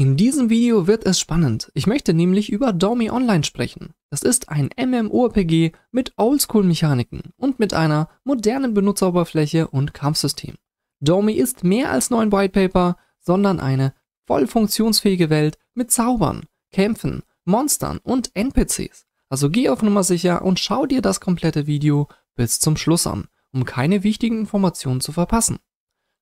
In diesem Video wird es spannend. Ich möchte nämlich über Domi Online sprechen. Das ist ein MMORPG mit Oldschool-Mechaniken und mit einer modernen Benutzeroberfläche und Kampfsystem. Domi ist mehr als nur ein Whitepaper, sondern eine voll funktionsfähige Welt mit Zaubern, Kämpfen, Monstern und NPCs. Also geh auf Nummer sicher und schau dir das komplette Video bis zum Schluss an, um keine wichtigen Informationen zu verpassen.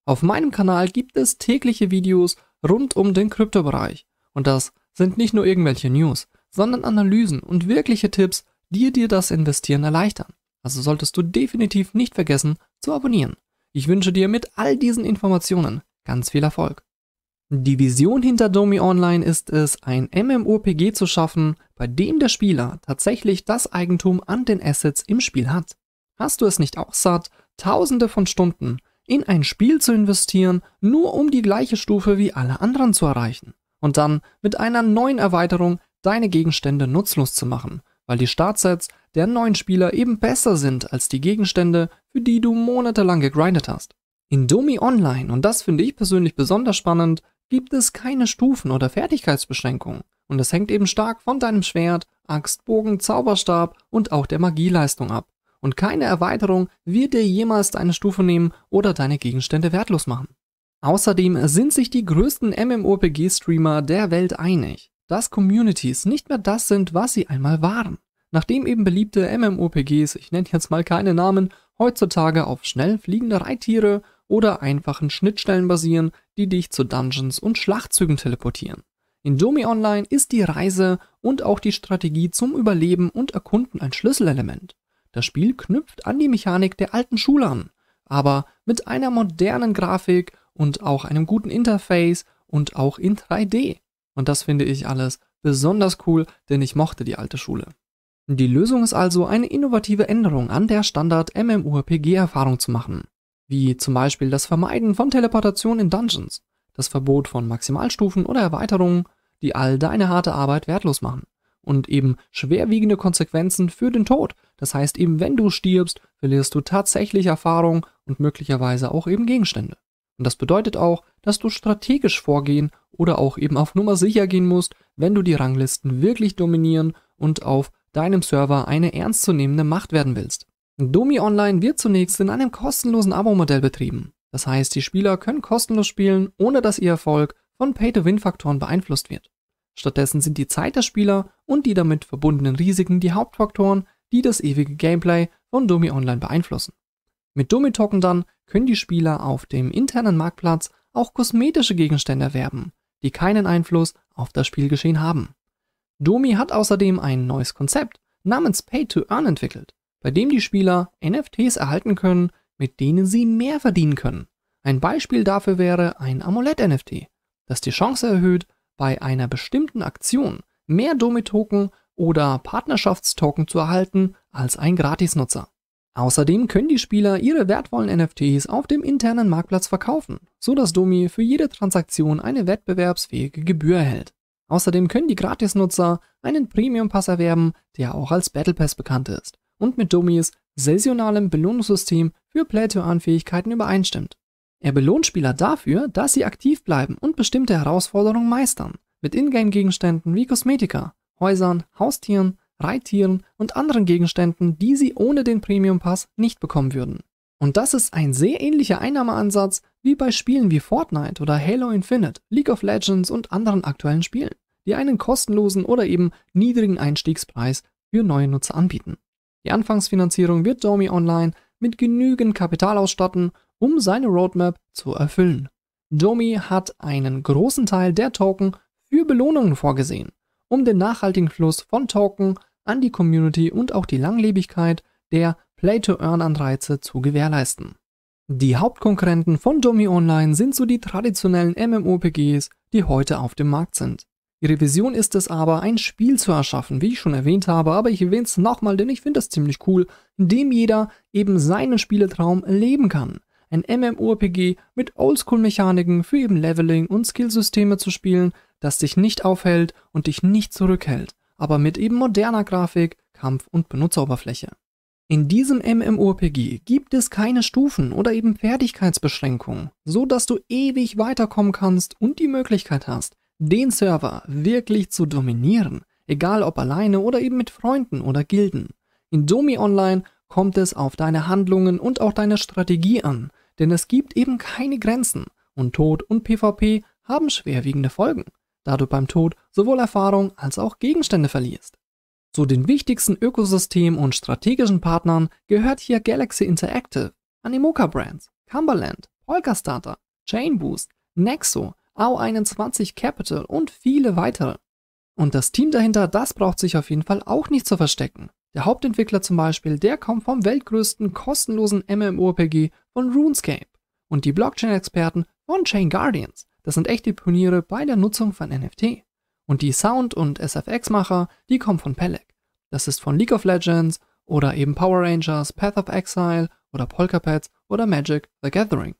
Auf meinem Kanal gibt es tägliche Videos rund um den Kryptobereich. Und das sind nicht nur irgendwelche News, sondern Analysen und wirkliche Tipps, die dir das Investieren erleichtern. Also solltest du definitiv nicht vergessen zu abonnieren. Ich wünsche dir mit all diesen Informationen ganz viel Erfolg. Die Vision hinter Domi Online ist es, ein MMOPG zu schaffen, bei dem der Spieler tatsächlich das Eigentum an den Assets im Spiel hat. Hast du es nicht auch satt, tausende von Stunden in ein Spiel zu investieren, nur um die gleiche Stufe wie alle anderen zu erreichen und dann mit einer neuen Erweiterung deine Gegenstände nutzlos zu machen, weil die Startsets der neuen Spieler eben besser sind als die Gegenstände, für die du monatelang gegrindet hast. In Domi Online, und das finde ich persönlich besonders spannend, gibt es keine Stufen oder Fertigkeitsbeschränkungen. Und es hängt eben stark von deinem Schwert, Axt, Bogen, Zauberstab und auch der Magieleistung ab und keine Erweiterung wird dir jemals deine Stufe nehmen oder deine Gegenstände wertlos machen. Außerdem sind sich die größten MMORPG-Streamer der Welt einig, dass Communities nicht mehr das sind, was sie einmal waren. Nachdem eben beliebte MMORPGs, ich nenne jetzt mal keine Namen, heutzutage auf schnell fliegende Reittiere oder einfachen Schnittstellen basieren, die dich zu Dungeons und Schlachtzügen teleportieren. In Domi Online ist die Reise und auch die Strategie zum Überleben und Erkunden ein Schlüsselelement. Das Spiel knüpft an die Mechanik der alten Schule an, aber mit einer modernen Grafik und auch einem guten Interface und auch in 3D. Und das finde ich alles besonders cool, denn ich mochte die alte Schule. Die Lösung ist also, eine innovative Änderung an der Standard-MMORPG-Erfahrung zu machen. Wie zum Beispiel das Vermeiden von Teleportation in Dungeons, das Verbot von Maximalstufen oder Erweiterungen, die all deine harte Arbeit wertlos machen und eben schwerwiegende Konsequenzen für den Tod, das heißt, eben wenn du stirbst, verlierst du tatsächlich Erfahrung und möglicherweise auch eben Gegenstände. Und das bedeutet auch, dass du strategisch vorgehen oder auch eben auf Nummer sicher gehen musst, wenn du die Ranglisten wirklich dominieren und auf deinem Server eine ernstzunehmende Macht werden willst. Domi Online wird zunächst in einem kostenlosen Abo-Modell betrieben. Das heißt, die Spieler können kostenlos spielen, ohne dass ihr Erfolg von Pay-to-Win-Faktoren beeinflusst wird. Stattdessen sind die Zeit der Spieler und die damit verbundenen Risiken die Hauptfaktoren, die das ewige Gameplay von Domi Online beeinflussen. Mit Domi Token dann können die Spieler auf dem internen Marktplatz auch kosmetische Gegenstände erwerben, die keinen Einfluss auf das Spielgeschehen haben. Domi hat außerdem ein neues Konzept namens Pay to Earn entwickelt, bei dem die Spieler NFTs erhalten können, mit denen sie mehr verdienen können. Ein Beispiel dafür wäre ein Amulett-NFT, das die Chance erhöht, bei einer bestimmten Aktion mehr Domi-Token oder Partnerschaftstoken zu erhalten als ein Gratisnutzer. Außerdem können die Spieler ihre wertvollen NFTs auf dem internen Marktplatz verkaufen, so dass Domi für jede Transaktion eine wettbewerbsfähige Gebühr erhält. Außerdem können die Gratisnutzer einen Premium Pass erwerben, der auch als Battle Pass bekannt ist und mit Domis saisonalem Belohnungssystem für plato fähigkeiten übereinstimmt. Er belohnt Spieler dafür, dass sie aktiv bleiben und bestimmte Herausforderungen meistern, mit Ingame-Gegenständen wie Kosmetika Häusern, Haustieren, Reittieren und anderen Gegenständen, die sie ohne den Premium Pass nicht bekommen würden. Und das ist ein sehr ähnlicher Einnahmeansatz wie bei Spielen wie Fortnite oder Halo Infinite, League of Legends und anderen aktuellen Spielen, die einen kostenlosen oder eben niedrigen Einstiegspreis für neue Nutzer anbieten. Die Anfangsfinanzierung wird Domi Online mit genügend Kapital ausstatten, um seine Roadmap zu erfüllen. Domi hat einen großen Teil der Token für Belohnungen vorgesehen, um den nachhaltigen Fluss von Token an die Community und auch die Langlebigkeit der Play-to-Earn-Anreize zu gewährleisten. Die Hauptkonkurrenten von Domi Online sind so die traditionellen MMOPGs, die heute auf dem Markt sind. Ihre Vision ist es aber, ein Spiel zu erschaffen, wie ich schon erwähnt habe, aber ich erwähne es nochmal, denn ich finde das ziemlich cool, in dem jeder eben seinen Spieletraum leben kann ein MMORPG mit Oldschool-Mechaniken für eben Leveling und Skillsysteme zu spielen, das dich nicht aufhält und dich nicht zurückhält, aber mit eben moderner Grafik, Kampf- und Benutzeroberfläche. In diesem MMORPG gibt es keine Stufen oder eben Fertigkeitsbeschränkungen, so dass du ewig weiterkommen kannst und die Möglichkeit hast, den Server wirklich zu dominieren, egal ob alleine oder eben mit Freunden oder Gilden. In Domi Online kommt es auf deine Handlungen und auch deine Strategie an, denn es gibt eben keine Grenzen und Tod und PvP haben schwerwiegende Folgen, da du beim Tod sowohl Erfahrung als auch Gegenstände verlierst. Zu den wichtigsten Ökosystemen und strategischen Partnern gehört hier Galaxy Interactive, Animoca Brands, Cumberland, Polkastarter, Chainboost, Nexo, ao 21 Capital und viele weitere. Und das Team dahinter, das braucht sich auf jeden Fall auch nicht zu verstecken. Der Hauptentwickler zum Beispiel, der kommt vom weltgrößten kostenlosen MMORPG von RuneScape und die Blockchain-Experten von Chain Guardians. Das sind echte Pioniere bei der Nutzung von NFT. Und die Sound- und SFX-Macher, die kommen von Pellec. Das ist von League of Legends oder eben Power Rangers, Path of Exile oder Polkapets oder Magic the Gathering.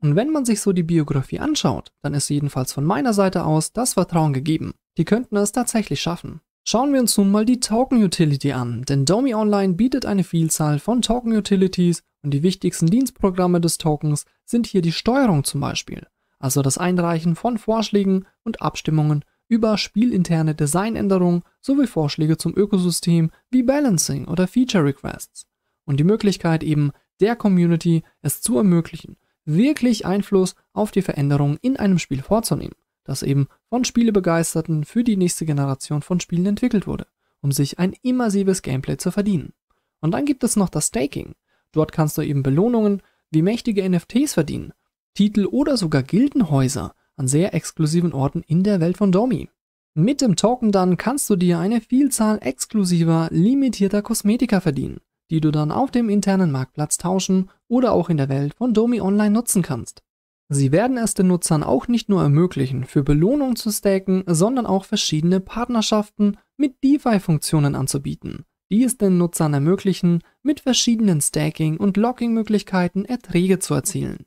Und wenn man sich so die Biografie anschaut, dann ist jedenfalls von meiner Seite aus das Vertrauen gegeben. Die könnten es tatsächlich schaffen. Schauen wir uns nun mal die Token Utility an, denn Domi Online bietet eine Vielzahl von Token Utilities und die wichtigsten Dienstprogramme des Tokens sind hier die Steuerung zum Beispiel, also das Einreichen von Vorschlägen und Abstimmungen über spielinterne Designänderungen sowie Vorschläge zum Ökosystem wie Balancing oder Feature Requests und die Möglichkeit eben der Community es zu ermöglichen, wirklich Einfluss auf die Veränderungen in einem Spiel vorzunehmen, das eben von Spielebegeisterten für die nächste Generation von Spielen entwickelt wurde, um sich ein immersives Gameplay zu verdienen. Und dann gibt es noch das Staking, Dort kannst du eben Belohnungen wie mächtige NFTs verdienen, Titel oder sogar Gildenhäuser an sehr exklusiven Orten in der Welt von Domi. Mit dem Token dann kannst du dir eine Vielzahl exklusiver, limitierter Kosmetika verdienen, die du dann auf dem internen Marktplatz tauschen oder auch in der Welt von Domi Online nutzen kannst. Sie werden es den Nutzern auch nicht nur ermöglichen, für Belohnungen zu staken, sondern auch verschiedene Partnerschaften mit DeFi-Funktionen anzubieten, die es den Nutzern ermöglichen, mit verschiedenen Staking- und Locking-Möglichkeiten Erträge zu erzielen.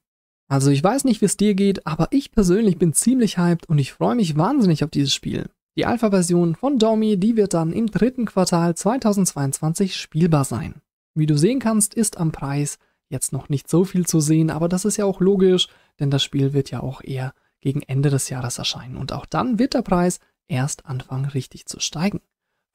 Also ich weiß nicht, wie es dir geht, aber ich persönlich bin ziemlich hyped und ich freue mich wahnsinnig auf dieses Spiel. Die Alpha-Version von Domi, die wird dann im dritten Quartal 2022 spielbar sein. Wie du sehen kannst, ist am Preis jetzt noch nicht so viel zu sehen, aber das ist ja auch logisch, denn das Spiel wird ja auch eher gegen Ende des Jahres erscheinen und auch dann wird der Preis erst anfangen richtig zu steigen.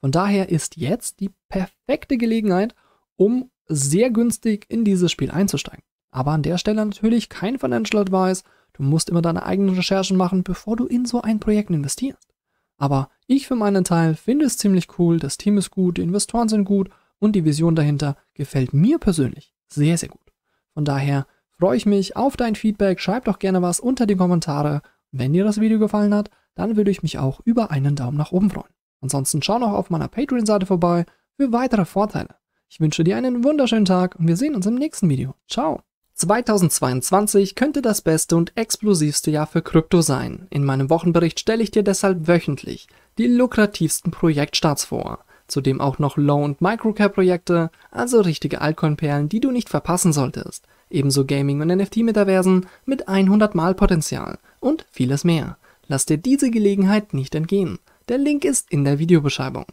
Von daher ist jetzt die perfekte Gelegenheit, um sehr günstig in dieses Spiel einzusteigen. Aber an der Stelle natürlich kein Financial Advice. Du musst immer deine eigenen Recherchen machen, bevor du in so ein Projekt investierst. Aber ich für meinen Teil finde es ziemlich cool, das Team ist gut, die Investoren sind gut und die Vision dahinter gefällt mir persönlich sehr, sehr gut. Von daher freue ich mich auf dein Feedback, schreib doch gerne was unter die Kommentare. Wenn dir das Video gefallen hat, dann würde ich mich auch über einen Daumen nach oben freuen. Ansonsten schau noch auf meiner Patreon-Seite vorbei für weitere Vorteile. Ich wünsche dir einen wunderschönen Tag und wir sehen uns im nächsten Video. Ciao! 2022 könnte das beste und explosivste Jahr für Krypto sein. In meinem Wochenbericht stelle ich dir deshalb wöchentlich die lukrativsten Projektstarts vor. Zudem auch noch Low- und Microcap-Projekte, also richtige Altcoin-Perlen, die du nicht verpassen solltest. Ebenso Gaming- und NFT-Metaversen mit 100 Mal Potenzial und vieles mehr. Lass dir diese Gelegenheit nicht entgehen. Der Link ist in der Videobeschreibung.